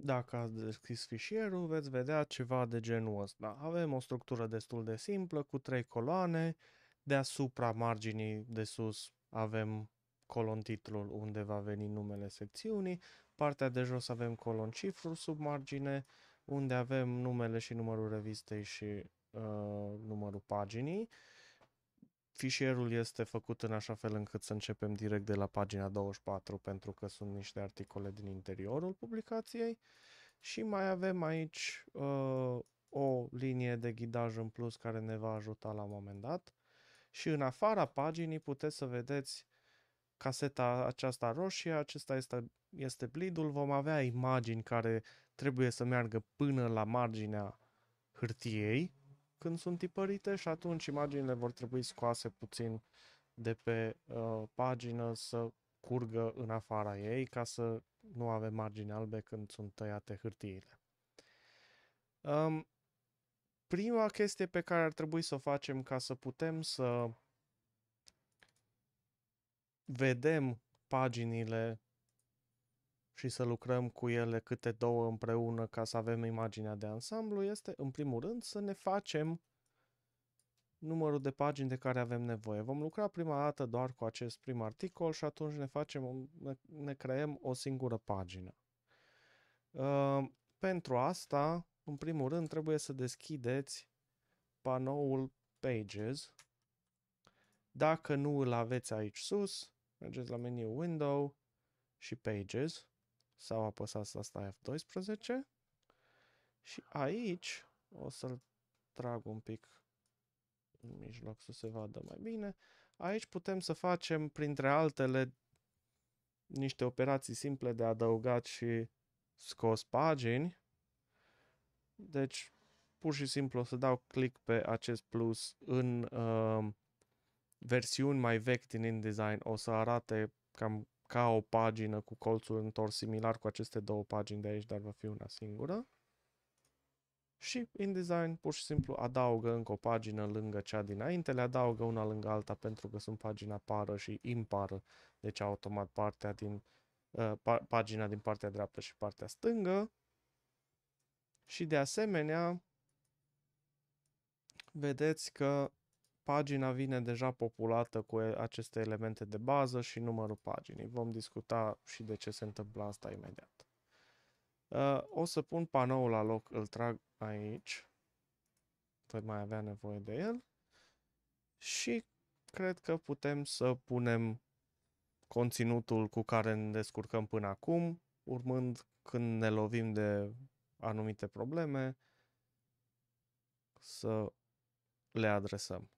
Dacă ați deschis fișierul, veți vedea ceva de genul ăsta. Avem o structură destul de simplă cu trei coloane. Deasupra marginii de sus avem colon titlul unde va veni numele secțiunii. Partea de jos avem colon cifru sub margine unde avem numele și numărul revistei și uh, numărul paginii. Uh, fișierul este făcut în așa fel încât să începem direct de la pagina 24 pentru că sunt niște articole din interiorul publicației și mai avem aici uh, o linie de ghidaj în plus care ne va ajuta la un moment dat și în afara paginii puteți să vedeți caseta aceasta roșie, acesta este, este blidul, vom avea imagini care trebuie să meargă până la marginea hârtiei când sunt tipărite și atunci imaginile vor trebui scoase puțin de pe uh, pagină să curgă în afara ei ca să nu avem margini albe când sunt tăiate hârtiile. Um, prima chestie pe care ar trebui să o facem ca să putem să vedem paginile și să lucrăm cu ele câte două împreună ca să avem imaginea de ansamblu este, în primul rând, să ne facem numărul de pagini de care avem nevoie. Vom lucra prima dată doar cu acest prim articol și atunci ne, facem, ne, ne creăm o singură pagină. Uh, pentru asta, în primul rând, trebuie să deschideți panoul Pages. Dacă nu îl aveți aici sus, mergeți la meniu Window și Pages sau apăsați asta F12 și aici o să-l trag un pic în mijloc să se vadă mai bine. Aici putem să facem, printre altele, niște operații simple de adăugat și scos pagini. Deci, pur și simplu o să dau click pe acest plus în uh, versiuni mai vechi din InDesign. O să arate cam ca o pagină cu colțul întors similar cu aceste două pagini de aici, dar va fi una singură. Și InDesign pur și simplu adaugă încă o pagină lângă cea dinainte, le adaugă una lângă alta pentru că sunt pagina pară și impară, deci automat partea din, uh, pa- pagina din partea dreaptă și partea stângă. Și de asemenea, vedeți că pagina vine deja populată cu aceste elemente de bază și numărul paginii. Vom discuta și de ce se întâmplă asta imediat. Uh, o să pun panoul la loc, îl trag aici. Tot mai avea nevoie de el. Și cred că putem să punem conținutul cu care ne descurcăm până acum, urmând când ne lovim de anumite probleme, să le adresăm.